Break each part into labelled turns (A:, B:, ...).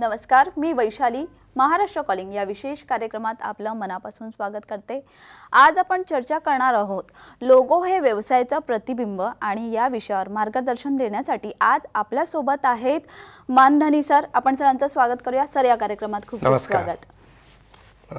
A: नमस्कार मी वैशाली महाराष्ट्र कॉलिंग या विशेष कार्यक्रमात आपलं मनापासून स्वागत करते आज आपण चर्चा करणार आहोत लोगो हे व्यवसायाचं प्रतिबिंब आणि या विषयावर मार्गदर्शन देण्यासाठी आज आपल्यासोबत आहेत मानधनी सर आपण सरांचं स्वागत करूया सर या कार्यक्रमात खूप खूप स्वागत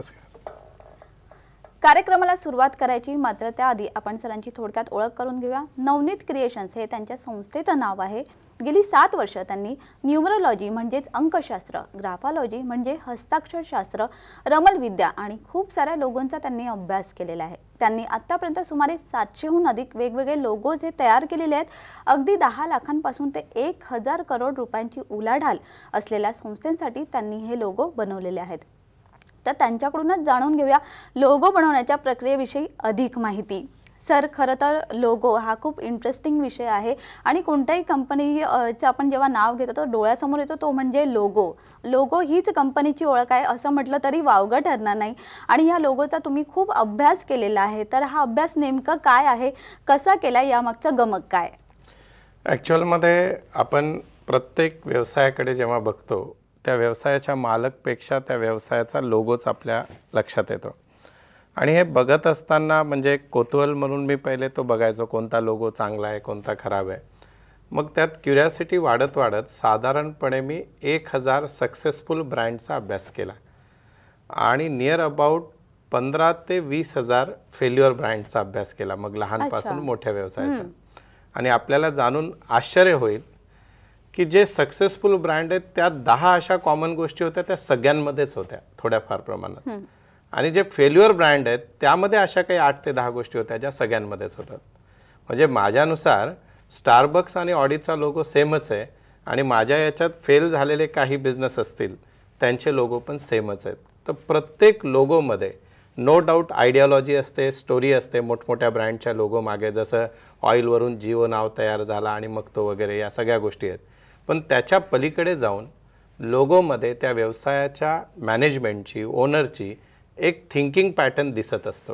A: कार्यक्रमाला सुरुवात करायची मात्र त्याआधी आपण सरांची थोडक्यात ओळख करून घेऊया नवनीत क्रिएशन्स हे त्यांच्या संस्थेचं नाव आहे गेली सात वर्ष त्यांनी न्यूमरोलॉजी म्हणजेच अंकशास्त्र ग्राफॉलॉजी म्हणजे हस्ताक्षरशास्त्र रमलविद्या आणि खूप साऱ्या लोगोंचा त्यांनी अभ्यास केलेला आहे त्यांनी आत्तापर्यंत सुमारे सातशेहून अधिक वेगवेगळे लोगोज हे तयार केलेले आहेत अगदी दहा लाखांपासून ते एक हजार करोड रुपयांची उलाढाल असलेल्या संस्थेसाठी त्यांनी हे लोगो बनवलेले आहेत तर त्यांच्याकडूनच जाणून घेऊया लोगो बनवण्याच्या प्रक्रियेविषयी अधिक माहिती सर खरं तर लोगो हा खूप इंटरेस्टिंग विषय आहे आणि कोणत्याही कंपनीचं आपण जेव्हा नाव घेतो तो डोळ्यासमोर येतो तो म्हणजे लोगो लोगो हीच कंपनीची ओळख आहे असं म्हटलं तरी वावगं ठरणार नाही आणि या लोगोचा तुम्ही खूप अभ्यास केलेला आहे तर हा अभ्यास नेमकं काय आहे कसा केला यामागचा गमक काय
B: ॲक्च्युअलमध्ये आपण प्रत्येक व्यवसायाकडे जेव्हा बघतो त्या व्यवसायाच्या मालकपेक्षा त्या व्यवसायाचा लोगोच आपल्या लक्षात येतो आणि हे बघत असताना म्हणजे कोतवल म्हणून मी पहिले तो बघायचो कोणता लोगो चांगला आहे कोणता खराब आहे मग त्यात क्युरियासिटी वाढत वाढत साधारणपणे मी एक हजार सक्सेसफुल ब्रँडचा अभ्यास केला आणि नियर अबाउट पंधरा ते वीस हजार फेल्युअर ब्रँडचा अभ्यास केला मग लहानपासून मोठ्या व्यवसायाचा आणि आपल्याला जाणून आश्चर्य होईल की जे सक्सेसफुल ब्रँड आहेत त्या दहा अशा कॉमन गोष्टी होत्या त्या सगळ्यांमध्येच होत्या थोड्याफार प्रमाणात आणि जे फेल्युअर ब्रँड आहेत त्यामध्ये अशा काही आठ ते दहा गोष्टी होत्या ज्या सगळ्यांमध्येच होतात म्हणजे माझ्यानुसार स्टारबक्स आणि ऑडिटचा लोगो सेमच आहे आणि माझ्या याच्यात फेल झालेले काही बिझनेस असतील त्यांचे लोगो पण सेमच आहेत तर प्रत्येक लोगोमध्ये नो डाऊट आयडियॉलॉजी असते स्टोरी असते मोठमोठ्या ब्रँडच्या लोगो मागे जसं ऑइलवरून जिओ नाव तयार झाला आणि मग तो वगैरे या सगळ्या गोष्टी आहेत पण त्याच्या पलीकडे जाऊन लोगोमध्ये त्या व्यवसायाच्या मॅनेजमेंटची ओनरची एक थिंकिंग पॅटर्न दिसत असतो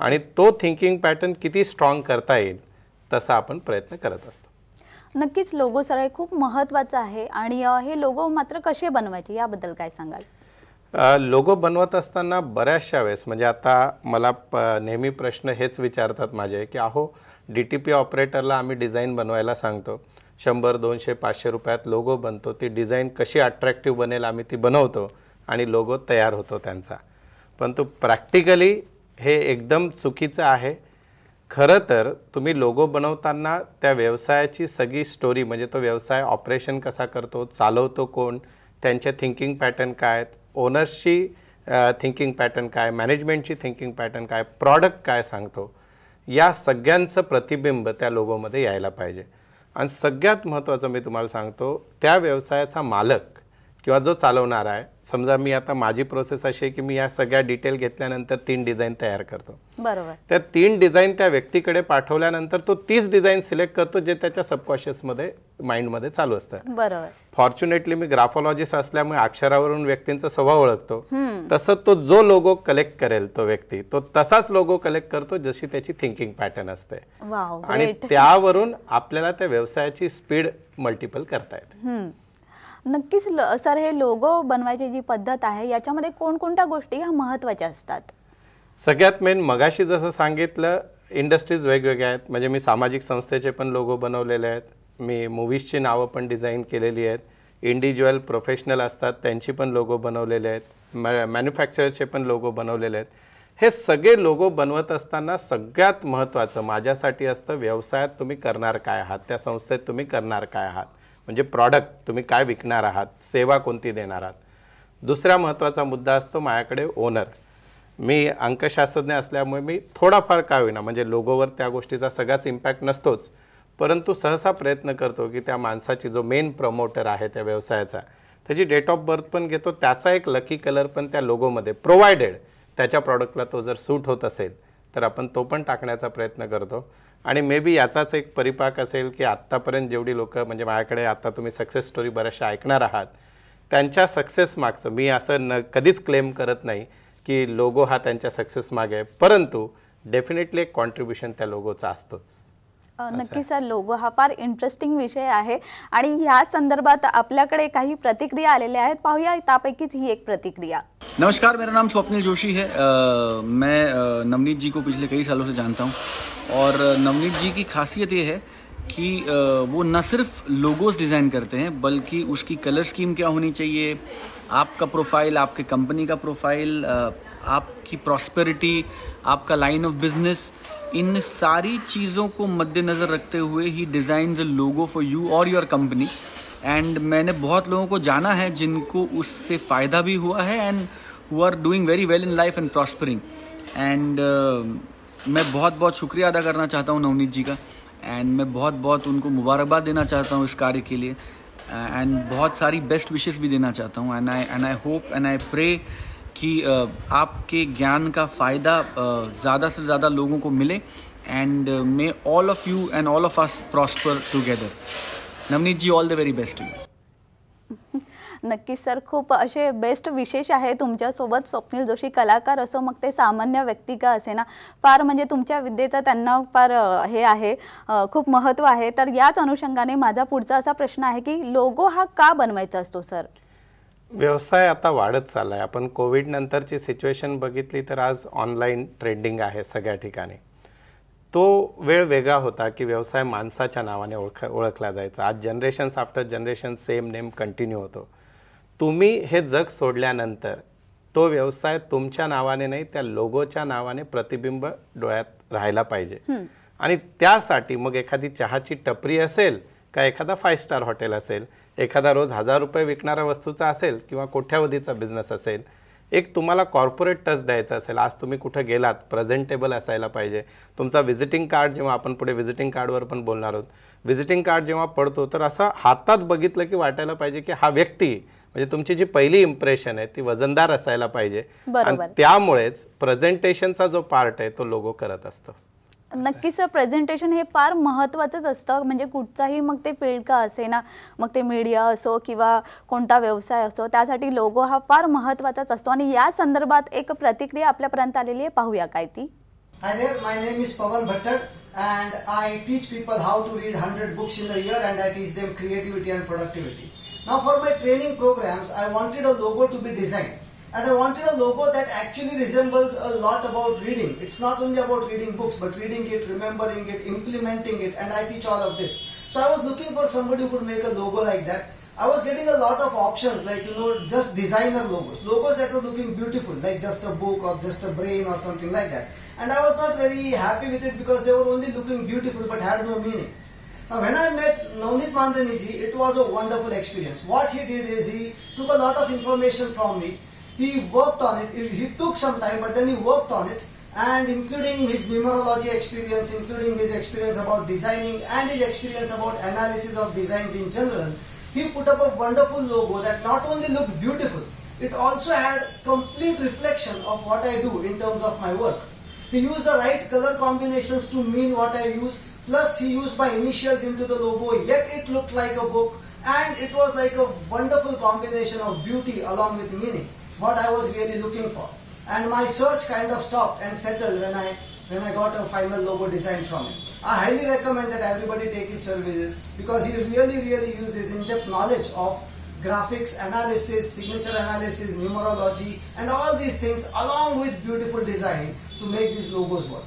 B: आणि तो थिंकिंग पॅटर्न किती स्ट्रॉंग करता येईल तसा आपण प्रयत्न करत असतो
A: नक्कीच लोगो सर खूप महत्वाचं आहे आणि हे लोगो मात्र कसे बनवायचे याबद्दल काय सांगाल
B: लोगो बनवत असताना बऱ्याचशा वेळेस म्हणजे आता मला प नेहमी प्रश्न हेच विचारतात माझे की अहो डी टी पी ऑपरेटरला आम्ही डिझाईन बनवायला सांगतो शंभर दोनशे पाचशे रुपयात लोगो बनतो ती डिझाईन कशी अट्रॅक्टिव्ह बनेल आम्ही ती बनवतो आणि लोगो तयार होतो त्यांचा परंतु प्रॅक्टिकली हे एकदम चुकीचं आहे खरं तर तुम्ही लोगो बनवताना त्या व्यवसायाची सगळी स्टोरी म्हणजे तो व्यवसाय ऑपरेशन कसा करतो चालवतो कोण त्यांच्या थिंकिंग पॅटर्न काय आहेत ओनर्सची थिंकिंग पॅटर्न काय मॅनेजमेंटची थिंकिंग पॅटर्न काय प्रॉडक्ट काय सांगतो या सगळ्यांचं प्रतिबिंब त्या लोगोमध्ये यायला पाहिजे आणि सगळ्यात महत्त्वाचं मी तुम्हाला सांगतो त्या व्यवसायाचा मालक किंवा जो चालवणार आहे समजा मी आता माझी प्रोसेस अशी आहे की मी या सगळ्या डिटेल घेतल्यानंतर तीन डिझाईन तयार करतो बरोबर त्या तीन डिझाईन त्या व्यक्तीकडे पाठवल्यानंतर तो तीस डिझाईन सिलेक्ट करतो जे त्याच्या माइंड माइंडमध्ये चालू असतं बरोबर फॉर्च्युनेटली मी ग्राफॉलॉजिस्ट असल्यामुळे अक्षरावरून व्यक्तींचा स्वभाव ओळखतो तसं तो जो लोगो कलेक्ट करेल तो व्यक्ती तो तसाच लोगो कलेक्ट करतो जशी त्याची थिंकिंग पॅटर्न असते
A: आणि त्यावरून
B: आपल्याला त्या व्यवसायाची स्पीड मल्टिपल करता
A: येते नक्कीच सर हे लोगो बनवायची जी पद्धत आहे याच्यामध्ये कोणकोणत्या गोष्टी ह्या महत्त्वाच्या असतात
B: सगळ्यात मेन मगाशी जसं सांगितलं इंडस्ट्रीज वेगवेगळ्या आहेत म्हणजे मी सामाजिक संस्थेचे पण लोगो बनवलेले आहेत मी मूवीजची नावं पण डिझाईन केलेली आहेत इंडिव्हिज्युअल प्रोफेशनल असतात त्यांची पण लोगो बनवलेले आहेत मॅ मॅन्युफॅक्चरचे पण लोगो बनवलेले आहेत हे सगळे लोगो बनवत असताना सगळ्यात महत्त्वाचं माझ्यासाठी असतं व्यवसायात तुम्ही करणार काय आहात त्या संस्थेत तुम्ही करणार काय आहात म्हणजे प्रॉडक्ट तुम्ही काय विकणार आहात सेवा कोणती देणार आहात दुसरा महत्त्वाचा मुद्दा असतो माझ्याकडे ओनर मी अंकशास्त्रज्ञ असल्यामुळे मी थोडाफार का होईना म्हणजे लोगोवर त्या गोष्टीचा सगळाच इम्पॅक्ट नसतोच परंतु सहसा प्रयत्न करतो की त्या माणसाची जो मेन प्रमोटर आहे त्या व्यवसायाचा त्याची डेट ऑफ बर्थ पण घेतो त्याचा एक लकी कलर पण त्या लोगोमध्ये प्रोव्हायडेड त्याच्या प्रॉडक्टला तो जर सूट होत असेल तर आपण तो पण टाकण्याचा प्रयत्न करतो आणि मे बी याचाच एक परिपाक असेल की आत्तापर्यंत जेवढी लोकं म्हणजे माझ्याकडे आत्ता तुम्ही सक्सेस स्टोरी बऱ्याचशा ऐकणार आहात त्यांच्या सक्सेस मागचं मी असं न कधीच क्लेम करत नाही की लोगो हा त्यांच्या सक्सेस मागे आहे परंतु डेफिनेटली एक कॉन्ट्रीब्युशन त्या लोगोचा असतोच
A: नक्की सर लोगो हा फार इंटरेस्टिंग विषय है आणि अपने कड़े का प्रतिक्रिया आलेल्या ही एक प्रतिक्रिया
C: नमस्कार मेरा नाम स्वप्निल जोशी है आ, मैं नवनीत जी को पिछले कई सालों से जानता हूँ और नवनीत जी की खासियत ये है कि आ, वो न सिर्फ लोगोस डिज़ाइन करते हैं बल्कि उसकी कलर स्कीम क्या होनी चाहिए आपका प्रोफाइल आपके कंपनी का प्रोफाइल आपकी प्रॉस्पेरिटी आपका लाइन ऑफ बिजनेस इन सारी चीज़ों को मद्देनज़र रखते हुए ही डिज़ाइन लोगो फॉर यू और योर कंपनी एंड मैंने बहुत लोगों को जाना है जिनको उससे फ़ायदा भी हुआ है and who are doing very well in life and prospering and मैं बहुत बहुत शुक्रिया अदा करना चाहता हूँ नवनीत जी का एंड मैं बहुत बहुत उनको मुबारकबाद देना चाहता हूँ इस कार्य के लिए एंड uh, बहुत सारी बेस्ट विशेज़ भी देना चाहता हूँ and I and I hope and I pray कि आपके ज्ञान का फ़ायदा ज़्यादा से ज़्यादा लोगों को मिले and may all of you and all of us prosper together Navneet ji all the very best you
A: नक्कीच सर खूप असे बेस्ट विशेष आहे तुमच्यासोबत स्वप्नील जोशी कलाकार असो मग ते सामान्य व्यक्ती का असे ना फार म्हणजे तुमच्या विद्येचा त्यांना फार हे आहे खूप महत्त्व आहे तर याच अनुषंगाने माझा पुढचा असा प्रश्न आहे की लोगो हा का बनवायचा असतो सर
B: व्यवसाय आता वाढत चालला आहे आपण कोविड नंतरची सिच्युएशन बघितली तर आज ऑनलाईन ट्रेंडिंग आहे सगळ्या ठिकाणी तो वेळ वेगळा होता की व्यवसाय माणसाच्या नावाने ओळख ओळखला जायचा आज generations after generation same name continue होतो तुम्ही हे जग सोडल्यानंतर तो व्यवसाय तुमच्या नावाने नाही त्या लोगोच्या नावाने प्रतिबिंब डोळ्यात राहायला पाहिजे आणि त्यासाठी मग एखादी चहाची टपरी असेल का एखादा फाय स्टार हॉटेल असेल एखादा रोज हजार रुपये विकणाऱ्या वस्तूचा असेल किंवा कोठ्यावधीचा बिझनेस असेल एक तुम्हाला कॉर्पोरेट टच द्यायचा असेल आज तुम्ही कुठं गेलात प्रेझेंटेबल असायला पाहिजे तुमचा व्हिजिटिंग कार्ड जेव्हा आपण पुढे व्हिजिटिंग कार्डवर पण बोलणार आहोत व्हिजिटिंग कार्ड जेव्हा पडतो तर असं हातात बघितलं की वाटायला पाहिजे की हा व्यक्ती म्हणजे तुमची जी पहिली इम्प्रेशन आहे ती वजनदार असायला पाहिजे आणि त्यामुळेच प्रेझेंटेशनचा जो पार्ट आहे तो लोगो करत असतो
A: नक्कीच प्रेझेंटेशन हे फार महत्त्वाचंच असतं म्हणजे कुठचाही मग ते फील्ड का असे ना मग ते मीडिया असो किंवा कोणता व्यवसाय असो त्यासाठी लोगो हा फार महत्वाचाच असतो आणि या संदर्भात एक प्रतिक्रिया आपल्यापर्यंत आलेली आहे पाहूया काय ती
D: hi there my name is Pawan Bhattad and I teach people how to read hundred books in the year and I teach them creativity and productivity now for my training programmes I wanted a logo to be design and I wanted a logo that actually resembles a lot about reading. It's not only about reading books, but reading it, remembering it, implementing it, and I teach all of this. So I was looking for somebody who could make a logo like that. I was getting a lot of options, like you know, just designer logos, logos that were looking beautiful, like just a book or just a brain or something like that. And I was not very happy with it because they were only looking beautiful but had no meaning. Now when I met Navneet Mandaniji, it was a wonderful experience. What he did is he took a lot of information from me he worked on it. He took some time, but then he worked on it. And including his numerology experience, including his experience about designing and his experience about analysis of designs in general, he put up a wonderful logo that not only looked beautiful, it also had complete reflection of what I do in terms of my work. He used the right color combinations to mean what I use, plus he used my initials into the logo, yet it looked like a book and it was like a wonderful combination of beauty along with meaning what I was really looking for. And my search kind of stopped and settled when I when I got a final logo design from him. I highly recommend that everybody take his services because he really really uses in-depth knowledge of graphics analysis, signature analysis, numerology and all these things along with beautiful design to make these logos work.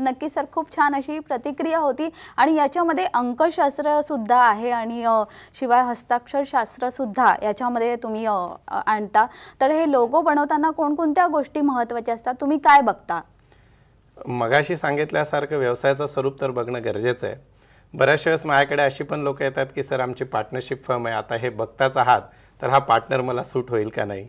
A: नक्की sir खूप छान अशी प्रतिक्रिया होती आणि याच्यामध्ये अंकशास्त्रसुद्धा आहे आणि शिवाय हस्ताक्षरशास्त्रसुद्धा याच्यामध्ये तुम्ही आणता तर हे लोगो बनवताना कोणकोणत्या गोष्टी महत्त्वाच्या असतात तुम्ही काय बघता
B: मगाशी सांगितल्यासारखं व्यवसायाचं स्वरूप तर बघणं गरजेचं आहे बऱ्याचशा वेळेस माझ्याकडे अशी पण लोक येतात की सर आमची पार्टनरशिप फर्म आहे आता हे बघताच आहात तर हा पार्टनर मला सूट होईल का नाही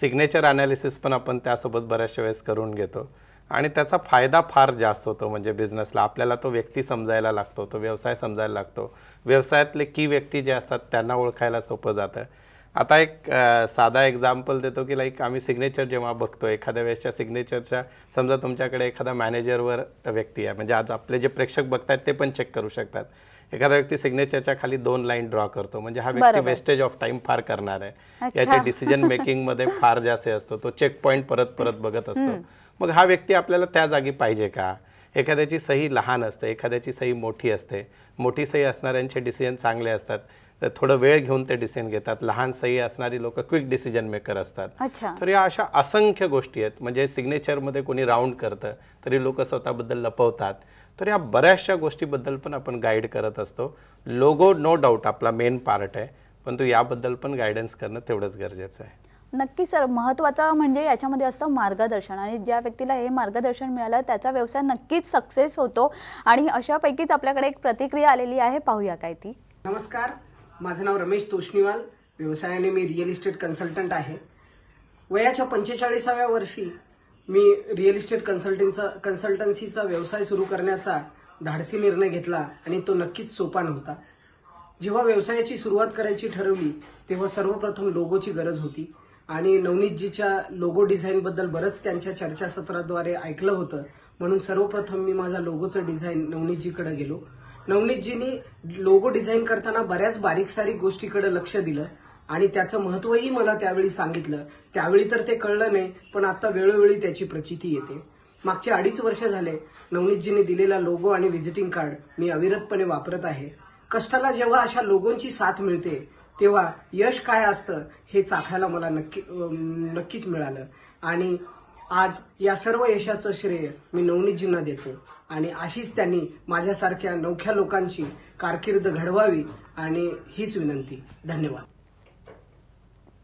B: सिग्नेचर अनालिसिस पण आपण त्यासोबत बऱ्याचशा वेळेस करून घेतो आणि त्याचा फायदा फार जास्त होतो म्हणजे बिझनेसला आपल्याला तो व्यक्ती समजायला लागतो तो व्यवसाय समजायला लागतो व्यवसायातले की व्यक्ती जे असतात त्यांना ओळखायला सोपं जातं आता एक साधा एक्झाम्पल देतो की लाईक आम्ही सिग्नेचर जेव्हा बघतो एखाद्या वेळेसच्या सिग्नेचरच्या समजा तुमच्याकडे एखादा मॅनेजरवर व्यक्ती आहे म्हणजे आज आपले जे प्रेक्षक बघतात ते पण चेक करू शकतात एखादा व्यक्ती सिग्नेचरच्या खाली दोन लाईन ड्रॉ करतो म्हणजे हा व्यक्ती वेस्टेज ऑफ टाइम फार करणार आहे याच्या डिसिजन मेकिंग मध्ये फार जास्त असतो तो चेक पॉईंट परत परत बघत असतो मग हा व्यक्ती आपल्याला त्या जागी पाहिजे का एखाद्याची सही लहान असते एखाद्याची सही मोठी असते मोठी सही असणाऱ्यांचे डिसिजन चांगले असतात तर थोडं वेळ घेऊन ते डिसिजन घेतात लहान सही असणारी लोक क्विक डिसिजन मेकर असतात तर या अशा असंख्य गोष्टी आहेत म्हणजे सिग्नेचरमध्ये कोणी राऊंड करतं तरी लोक स्वतःबद्दल लपवतात तर या बऱ्याचशा गोष्टीबद्दल पण आपण गाईड करत असतो लोगो नो डाऊट आपला मेन पार्ट आहे पण तू याबद्दल पण गायडन्स करणं तेवढंच गरजेचं आहे
A: नक्की सर महत्वाचं म्हणजे याच्यामध्ये असतं मार्गदर्शन आणि ज्या व्यक्तीला हे मार्गदर्शन मिळालं त्याचा व्यवसाय नक्कीच सक्सेस होतो आणि अशापैकीच आपल्याकडे एक प्रतिक्रिया आलेली आहे पाहूया काय ती
E: नमस्कार माझं नाव रमेश तोष्णीवाल व्यवसायाने मी रिअल इस्टेट कन्सल्टंट आहे वयाच्या पंचेचाळीसाव्या वर्षी मी रिअल इस्टेट कन्सल्टिंगचा कन्सल्टन्सीचा व्यवसाय सुरू करण्याचा धाडसी निर्णय घेतला आणि तो नक्कीच सोपा नव्हता जेव्हा व्यवसायाची सुरुवात करायची ठरवली तेव्हा सर्वप्रथम लोगोची गरज होती आणि नवनीतजीच्या लोगो डिझाईनबद्दल बरंच त्यांच्या चर्चासत्राद्वारे ऐकलं होतं म्हणून सर्वप्रथम मी माझा लोगोचं डिझाईन नवनीतजीकडे गेलो नवनीतजींनी लोगो डिझाईन करताना बऱ्याच बारीक सारीक गोष्टीकडे लक्ष दिलं आणि त्याचं महत्वही मला त्यावेळी सांगितलं त्यावेळी तर ते कळलं नाही पण आता वेळोवेळी त्याची प्रचिती येते मागचे अडीच वर्ष झाले नवनीतजींनी दिलेला लोगो आणि व्हिजिटिंग कार्ड मी अविरतपणे वापरत आहे कष्टाला जेव्हा अशा लोगोंची साथ मिळते तेव्हा यश काय असतं हे चाखायला मला नक्की नक्कीच मिळालं आणि आज या सर्व यशाचं श्रेय मी नवनीतजींना देतो आणि अशीच त्यांनी माझ्यासारख्या नवख्या लोकांची कारकीर्द घडवावी आणि हीच विनंती धन्यवाद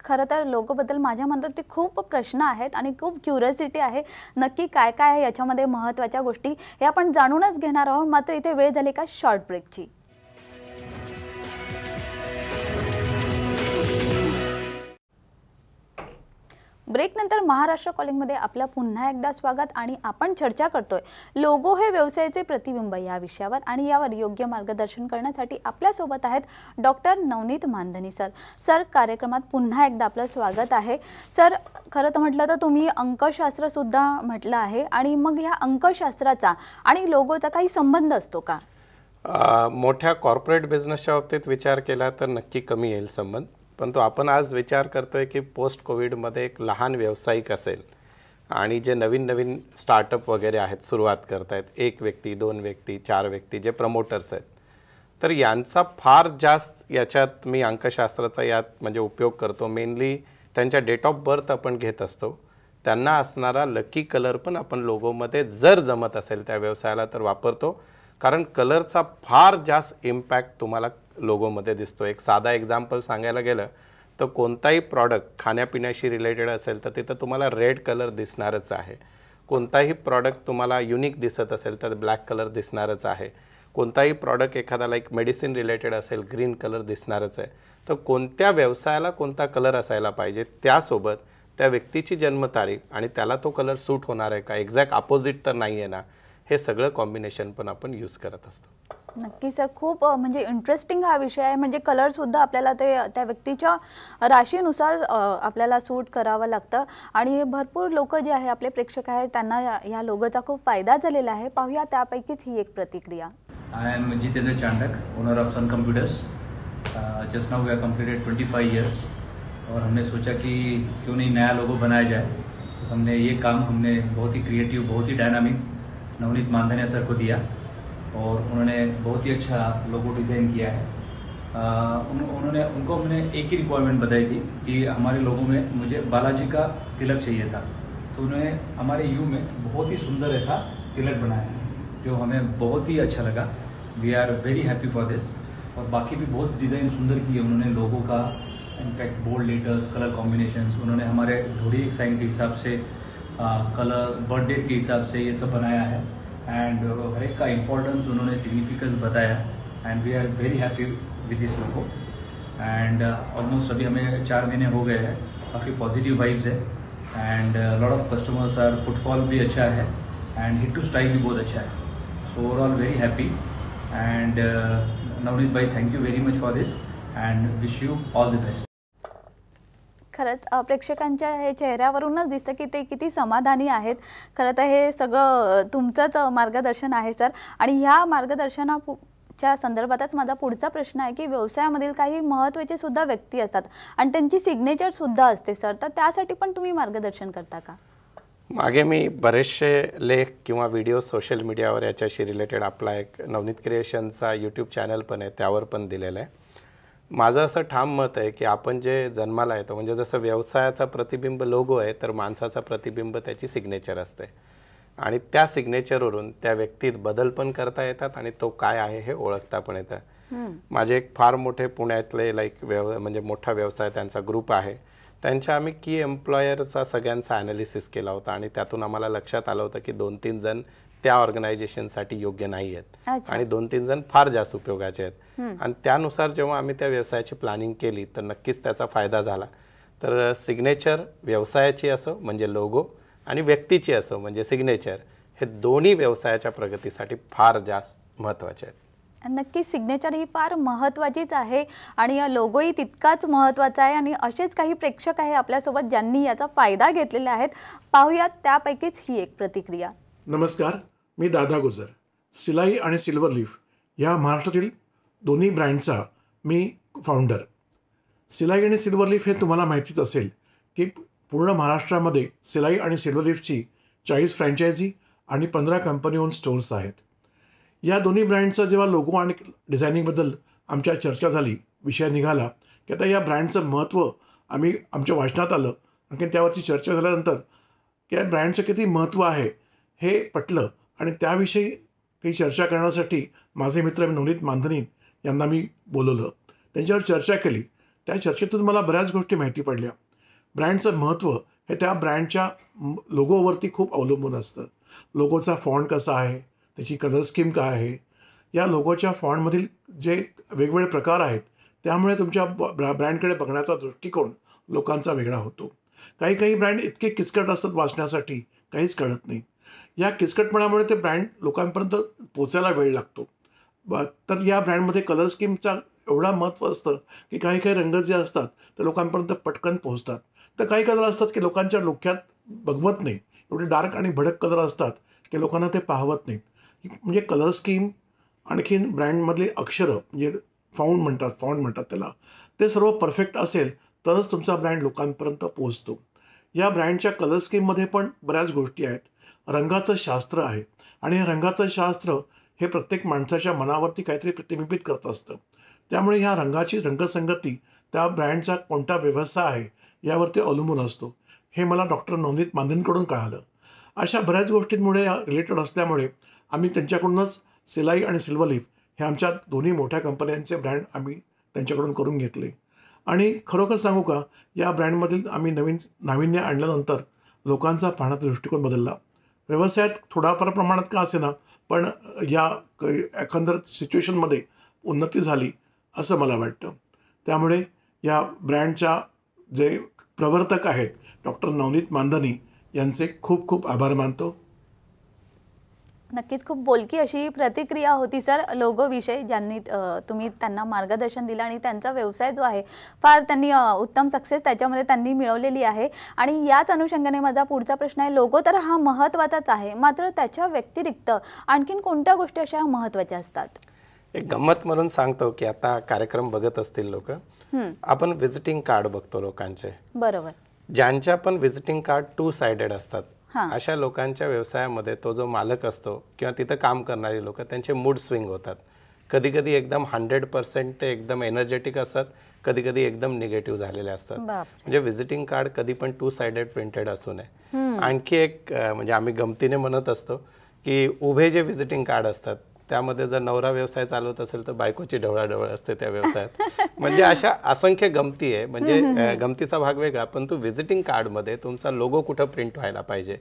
A: खरं तर लोकबद्दल माझ्या मनात ते खूप प्रश्न आहेत आणि खूप क्युरियोसिटी आहे नक्की काय काय आहे याच्यामध्ये महत्त्वाच्या गोष्टी हे आपण जाणूनच घेणार आहोत मात्र इथे वेळ झाली का शॉर्ट ब्रेकची ब्रेकनंतर महाराष्ट्र कॉलिंगमध्ये आपलं पुन्हा एकदा स्वागत आणि आपण चर्चा करतोय लोगो हे व्यवसायाचे प्रतिबिंब या विषयावर आणि यावर योग्य मार्गदर्शन करण्यासाठी आपल्यासोबत आहेत doctor Navneet Mandhani sir sir कार्यक्रमात पुन्हा एकदा आपलं स्वागत आहे सर खरं तर म्हटलं तर तुम्ही अंकशास्त्रसुद्धा म्हटलं आहे आणि मग ह्या अंकशास्त्राचा आणि लोगोचा काही संबंध असतो का
B: मोठ्या कॉर्पोरेट बिझनेसच्या बाबतीत विचार केला तर नक्की कमी येईल संबंध पण तो आपण आज विचार करतो आहे की पोस्ट कोविडमध्ये एक लहान व्यावसायिक असेल आणि जे नवीन नवीन स्टार्टअप वगैरे आहेत सुरुवात करत आहेत एक व्यक्ती दोन व्यक्ती चार व्यक्ती जे प्रमोटर्स आहेत तर यांचा फार जास्त याच्यात मी अंकशास्त्राचा यात म्हणजे उपयोग करतो मेनली त्यांच्या डेट ऑफ बर्थ आपण घेत असतो त्यांना असणारा लकी कलर पण आपण लोगोमध्ये जर जमत असेल त्या व्यवसायाला तर वापरतो कारण कलरचा फार जास्त इम्पॅक्ट तुम्हाला लोगोमध्ये दिसतो एक साधा एक्झाम्पल सांगायला गेलं तर कोणताही प्रॉडक्ट खाण्यापिण्याशी रिलेटेड असेल तर तिथं तुम्हाला रेड कलर दिसणारच आहे कोणताही प्रॉडक्ट तुम्हाला युनिक दिसत असेल तर ब्लॅक कलर दिसणारच आहे कोणताही प्रॉडक्ट एखादा एक मेडिसिन रिलेटेड असेल ग्रीन कलर दिसणारच आहे तर कोणत्या व्यवसायाला कोणता कलर असायला पाहिजे त्यासोबत त्या व्यक्तीची जन्मतारीख आणि त्याला तो कलर सूट होणार आहे का एक्झॅक्ट अपोजिट तर नाही आहे ना हे सगळं कॉम्बिनेशन पण आपण यूज करत असतो
A: नक्की सर खूप म्हणजे इंटरेस्टिंग हा विषय आहे म्हणजे कलरसुद्धा आपल्याला ते त्या व्यक्तीच्या राशीनुसार आपल्याला सूट करावं लागतं आणि भरपूर लोक जे आहे आपले प्रेक्षक आहेत त्यांना या लोगोचा खूप फायदा झालेला आहे पाहूया त्यापैकीच ही एक प्रतिक्रिया
F: I am Jitendra Chandak owner of Sun computers just now we are completed twenty five years और हमने सोचा की क्यों नहीं नया लोगो बनाया जाए तो हमने ये काम हमने बहुत ही क्रिएटिव बहुत ही डायनामिक नवनीत मानधन्या सर को दिया और उन्होंने बहुत ही अच्छा लोगो डिज़ाइन किया है आ, उन, उन्होंने उनको हमने एक ही रिक्वायरमेंट बताई थी कि हमारे लोगों में मुझे बालाजी का तिलक चाहिए था तो उन्होंने हमारे यू में बहुत ही सुंदर ऐसा तिलक बनाया जो हमें बहुत ही अच्छा लगा we are very happy for this और बाकी भी बहुत डिज़ाइन सुंदर किए उन्होंने लोगों का in fact bold letters colour combination उन्होंने हमारे झोड़ी एक साइन के हिसाब से आ, कलर बर्थडे के हिसाब से ये सब बनाया है एंड uh, हर एक का इम्पोर्टेंस उन्होंने सिग्निफिकेंस बताया and we are very happy with this logo and almost अभी हमें चार महीने हो गए हैं काफ़ी पॉजिटिव वाइब्स है and lot of customers are footfall भी अच्छा है एंड हिट टू स्ट्राइक भी बहुत अच्छा है so overall very happy and Navneet भाई thank you very much for this and wish you all the best
A: खरंच प्रेक्षकांच्या हे चेहऱ्यावरूनच दिसतं की ते किती समाधानी आहेत खरं तर हे सगळं तुमचंच मार्गदर्शन आहे सर आणि ह्या मार्गदर्शना च्या संदर्भातच माझा पुढचा प्रश्न आहे की व्यवसायामधील काही महत्त्वाचे सुद्धा व्यक्ती असतात आणि त्यांची सिग्नेचर सुद्धा असते सर तर त्यासाठी पण तुम्ही मार्गदर्शन करता का
B: मागे मी बरेचसे लेख किंवा व्हिडिओ सोशल मीडियावर याच्याशी रिलेटेड आपला एक नवनीत क्रिएशनचा यूट्यूब चॅनल पण आहे त्यावर पण दिलेला आहे माझं असं ठाम मत आहे की आपण जे जन्माला येतो म्हणजे जसं व्यवसायाचा प्रतिबिंब लोगो आहे तर माणसाचा प्रतिबिंब त्याची सिग्नेचर असते आणि त्या सिग्नेचरवरून त्या व्यक्तीत बदल पण करता येतात आणि तो काय आहे हे ओळखता पण येतं माझे एक फार मोठे पुण्यातले लाईक व्यव म्हणजे मोठा व्यवसाय त्यांचा ग्रुप आहे त्यांच्या आम्ही की एम्प्लॉयरचा सगळ्यांचा ॲनालिसिस केला होता आणि त्यातून आम्हाला लक्षात आलं होतं की दोन तीन जण त्या ऑर्गनायझेशनसाठी योग्य नाही आहेत आणि दोन तीन जण फार जास्त उपयोगाचे
G: आहेत आणि
B: त्यानुसार जेव्हा आम्ही त्या व्यवसायाची प्लॅनिंग केली तर नक्कीच त्याचा फायदा झाला तर सिग्नेचर व्यवसायाची असो म्हणजे लोगो आणि व्यक्तीची असो म्हणजे सिग्नेचर हे दोन्ही व्यवसायाच्या प्रगतीसाठी फार जास्त महत्त्वाचे आहेत
A: नक्की सिग्नेचर ही फार महत्त्वाचीच आहे आणि या लोगोही तितकाच महत्त्वाचा आहे आणि असेच काही प्रेक्षक आहे आपल्यासोबत ज्यांनी याचा फायदा घेतलेला आहेत पाहूयात त्यापैकीच ही एक प्रतिक्रिया
G: नमस्कार मी दादा गुजर सिलाई आणि सिल्वर लीफ या महाराष्ट्रातील दोन्ही ब्रँडचा मी फाउंडर सिलाई आणि सिल्वर लीफ हे तुम्हाला माहितीच असेल की पूर्ण महाराष्ट्रामध्ये सिलाई आणि सिल्वर लीफची चाळीस फ्रँचायझी आणि पंधरा कंपनी ओन स्टोर्स आहेत या दोन्ही ब्रँडचा जेव्हा लोगो आणि डिझायनिंगबद्दल आमच्या चर्चा झाली विषय निघाला की आता या ब्रँडचं महत्त्व आम्ही आमच्या वाचनात आलं आणखी त्यावरची चर्चा झाल्यानंतर की या ब्रँडचं किती महत्त्व आहे हे पटलं आणि त्याविषयी काही चर्चा करण्यासाठी माझे मित्र नवनीत मांधनी यांना मी बोलवलं त्यांच्यावर चर्चा केली त्या चर्चेतून मला बऱ्याच गोष्टी माहिती पडल्या ब्रँडचं महत्त्व हे त्या ब्रँडच्या लोगोवरती खूप अवलंबून असतं लोगोचा फॉन्ट कसा आहे त्याची कलर स्कीम काय आहे या लोगोच्या फॉन्टमधील जे वेगवेगळे प्रकार आहेत त्यामुळे तुमच्या ब्रँडकडे बघण्याचा दृष्टिकोन लोकांचा वेगळा होतो काही काही ब्रँड इतके किचकट असतात वाचण्यासाठी काहीच कळत नाही या किचकटपणामुळे ते ब्रँड लोकांपर्यंत पोचायला वेळ लागतो तर या ब्रँडमध्ये कलर स्कीमचा एवढा महत्त्व असतं की काही काही रंग जे असतात ते लोकांपर्यंत पटकन पोहोचतात तर काही कलर असतात की लोकांच्या डोक्यात बघवत नाहीत एवढे डार्क आणि भडक कलर असतात की लोकांना ते पाहवत नाहीत म्हणजे कलर स्कीम आणखीन ब्रँडमधली अक्षरं म्हणजे फाऊंड म्हणतात फाऊंड म्हणतात त्याला ते सर्व परफेक्ट असेल तरच तुमचा ब्रँड लोकांपर्यंत पोहोचतो या ब्रँडच्या कलर स्कीममध्ये पण बऱ्याच गोष्टी आहेत रंगाचं शास्त्र आहे आणि हे रंगाचं शास्त्र हे प्रत्येक माणसाच्या मनावरती काहीतरी प्रतिबिंबित करत असतं त्यामुळे ह्या रंगाची रंगसंगती त्या ब्रँडचा कोणता व्यवसाय आहे यावरती अवलंबून असतो हे मला डॉक्टर नवनीत मांधनकडून कळालं अशा बऱ्याच गोष्टींमुळे या रिलेटेड असल्यामुळे आम्ही त्यांच्याकडूनच सिलाई आणि सिल्वर लिफ हे आमच्या दोन्ही मोठ्या कंपन्यांचे ब्रँड आम्ही त्यांच्याकडून करून घेतले आणि खरोखर सांगू का या ब्रँडमधील आम्ही नवीन नाविन्य आणल्यानंतर लोकांचा पाहण्याचा दृष्टिकोन बदलला व्यवसायात थोडाफार प्रमाणात का असे ना पण या एकंदर सिच्युएशनमध्ये उन्नती झाली असं मला वाटतं त्यामुळे या ब्रँडच्या जे प्रवर्तक आहेत डॉक्टर नवनीत मांधनी यांचे खूप खूप आभार मानतो
A: नक्कीच खूप बोलकी अशी प्रतिक्रिया होती सर लोगोविषयी ज्यांनी तुम्ही त्यांना मार्गदर्शन दिलं आणि त्यांचा व्यवसाय जो आहे फार त्यांनी उत्तम सक्सेस त्याच्यामध्ये त्यांनी मिळवलेली आहे आणि याच अनुषंगाने माझा पुढचा प्रश्न आहे लोगो तर हा महत्वाचाच आहे मात्र त्याच्या व्यक्तिरिक्त आणखीन कोणत्या गोष्टी अशा महत्त्वाच्या असतात
B: एक गंमत म्हणून सांगतो की आता कार्यक्रम बघत असतील लोक आपण व्हिजिटिंग कार्ड बघतो लोकांचे बरोबर ज्यांच्या पण व्हिजिटिंग कार्ड टू सायडेड असतात अशा लोकांच्या व्यवसायामध्ये तो जो मालक असतो किंवा तिथं काम करणारी लोक त्यांचे मूड स्विंग होतात कधी कधी एकदम हंड्रेड पर्सेंट ते एकदम एनर्जेटिक असतात कधी कधी एकदम निगेटिव्ह झालेले असतात म्हणजे व्हिजिटिंग कार्ड कधी पण टू सायडेड प्रिंटेड असू नये आणखी एक म्हणजे आम्ही गमतीने म्हणत असतो की उभे जे व्हिजिटिंग कार्ड असतात त्यामध्ये जर नवरा व्यवसाय चालवत असेल तर बायकोची ढवळाढवळ असते त्या व्यवसायात म्हणजे अशा असंख्य गमती आहे म्हणजे गमतीचा भाग वेगळा पण तू व्हिजिटिंग कार्डमध्ये तुमचा लोगो कुठं प्रिंट व्हायला पाहिजे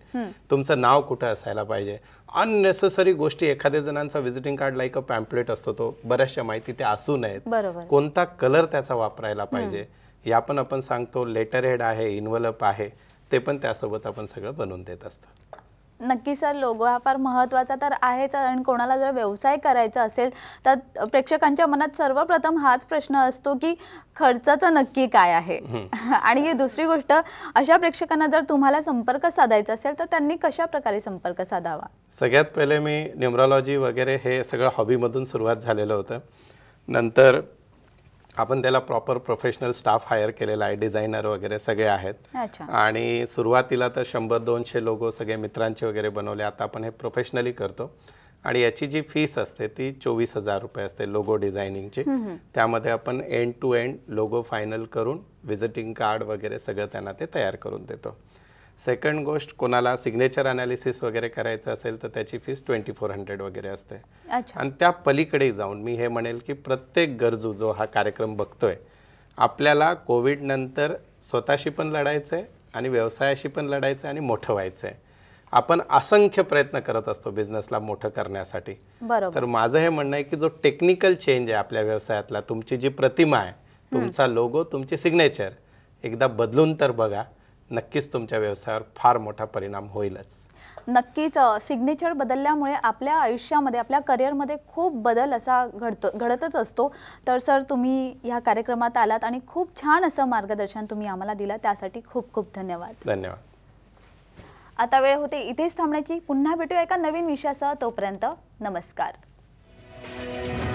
B: तुमचं नाव कुठं असायला पाहिजे अननेसेसरी गोष्टी एखाद्या जणांचा visiting card like a pamphlet असतो तो बऱ्याचशा माहिती त्या असू नयेत कोणता कलर त्याचा वापरायला पाहिजे या पण आपण सांगतो लेटर हेड आहे इन्व्हलप आहे ते पण त्यासोबत आपण सगळं बनवून देत असतो
A: नक्की सर लोगो हा फार महत्वाचा तर आहेच आणि कोणाला जर व्यवसाय करायचा असेल तर प्रेक्षकांच्या मनात सर्वप्रथम हाच प्रश्न असतो की खर्चाचं नक्की काय आहे आणि ही दुसरी गोष्ट अशा प्रेक्षकांना जर तुम्हाला संपर्क साधायचा असेल तर त्यांनी कशा प्रकारे संपर्क साधावा
B: सगळ्यात पहिले मी न्युमरॉलॉजी वगैरे हे सगळं हॉबीमधून सुरुवात झालेलं होतं नंतर आपण त्याला प्रॉपर प्रोफेशनल स्टाफ हायर केलेला आहे डिझायनर वगैरे सगळे आहेत आणि सुरुवातीला तर शंभर दोनशे लोगो सगळे मित्रांचे वगैरे बनवले आता आपण हे प्रोफेशनली करतो आणि याची जी फीस असते ती चोवीस हजार रुपये असते लोगो डिझायनिंगची त्यामध्ये आपण end to end logo final करून व्हिजिटिंग कार्ड वगैरे सगळं त्यांना ते तयार करून देतो सेकंड गोष्ट कोणाला सिग्नेचर अनालिसिस वगैरे करायचं असेल तर त्याची फीस ट्वेंटी फोर हंड्रेड वगैरे असते आणि त्या पलीकडे जाऊन मी हे म्हणेल की प्रत्येक गरजू जो हा कार्यक्रम बघतोय आपल्याला कोविडनंतर स्वतःशी पण लढायचं आहे आणि व्यवसायाशी पण लढायचं आणि मोठं व्हायचं आहे आपण असंख्य प्रयत्न करत असतो बिझनेसला मोठं करण्यासाठी तर माझं हे म्हणणं आहे की जो टेक्निकल चेंज आहे आपल्या व्यवसायातला तुमची जी प्रतिमा आहे तुमचा लोगो तुमची सिग्नेचर एकदा बदलून तर बघा नक्कीच तुमच्या व्यवसायावर फार मोठा परिणाम होईलच
A: नक्कीच सिग्नेचर बदलल्यामुळे आपल्या आयुष्यामध्ये आपल्या करिअरमध्ये खूप बदल असा घडतो घडतच असतो तर सर तुम्ही ह्या कार्यक्रमात आलात आणि खूप छान असं मार्गदर्शन तुम्ही आम्हाला दिलं त्यासाठी खूप खूप धन्यवाद धन्यवाद आता वेळ होते इथेच थांबण्याची पुन्हा भेटूया एका नवीन विषयासह तोपर्यंत नमस्कार